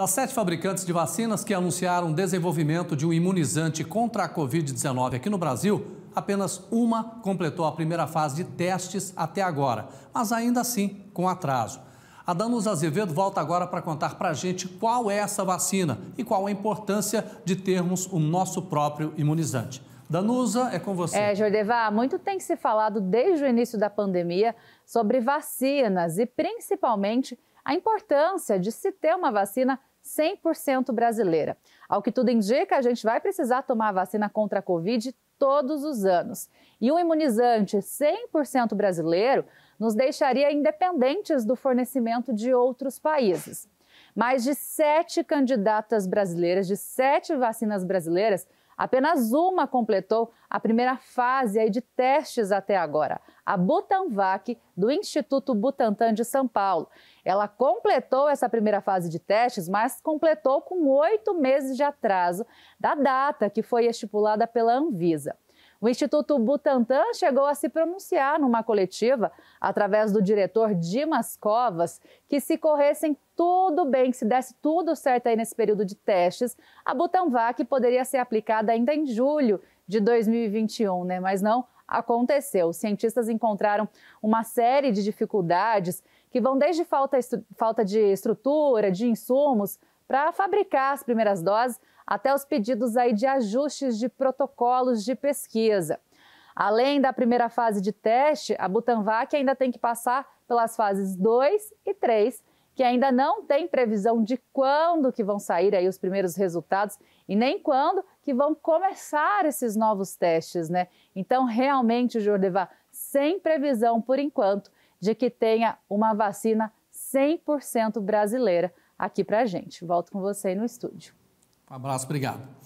Das sete fabricantes de vacinas que anunciaram desenvolvimento de um imunizante contra a Covid-19 aqui no Brasil, apenas uma completou a primeira fase de testes até agora, mas ainda assim com atraso. A Danusa Azevedo volta agora para contar para a gente qual é essa vacina e qual a importância de termos o nosso próprio imunizante. Danusa, é com você. É, Jordeva, muito tem se falado desde o início da pandemia sobre vacinas e principalmente a importância de se ter uma vacina 100% brasileira. Ao que tudo indica, a gente vai precisar tomar a vacina contra a Covid todos os anos. E um imunizante 100% brasileiro nos deixaria independentes do fornecimento de outros países. Mais de sete candidatas brasileiras, de sete vacinas brasileiras, Apenas uma completou a primeira fase de testes até agora, a Butanvac, do Instituto Butantan de São Paulo. Ela completou essa primeira fase de testes, mas completou com oito meses de atraso da data que foi estipulada pela Anvisa. O Instituto Butantan chegou a se pronunciar numa coletiva através do diretor Dimas Covas que se corressem tudo bem, que se desse tudo certo aí nesse período de testes, a Butanvac poderia ser aplicada ainda em julho de 2021, né? Mas não aconteceu. Os cientistas encontraram uma série de dificuldades que vão desde falta, falta de estrutura, de insumos, para fabricar as primeiras doses, até os pedidos aí de ajustes de protocolos de pesquisa. Além da primeira fase de teste, a Butanvac ainda tem que passar pelas fases 2 e 3, que ainda não tem previsão de quando que vão sair aí os primeiros resultados e nem quando que vão começar esses novos testes, né? Então, realmente, o Jordeva, sem previsão por enquanto de que tenha uma vacina 100% brasileira aqui para a gente. Volto com você no estúdio. Um abraço, obrigado.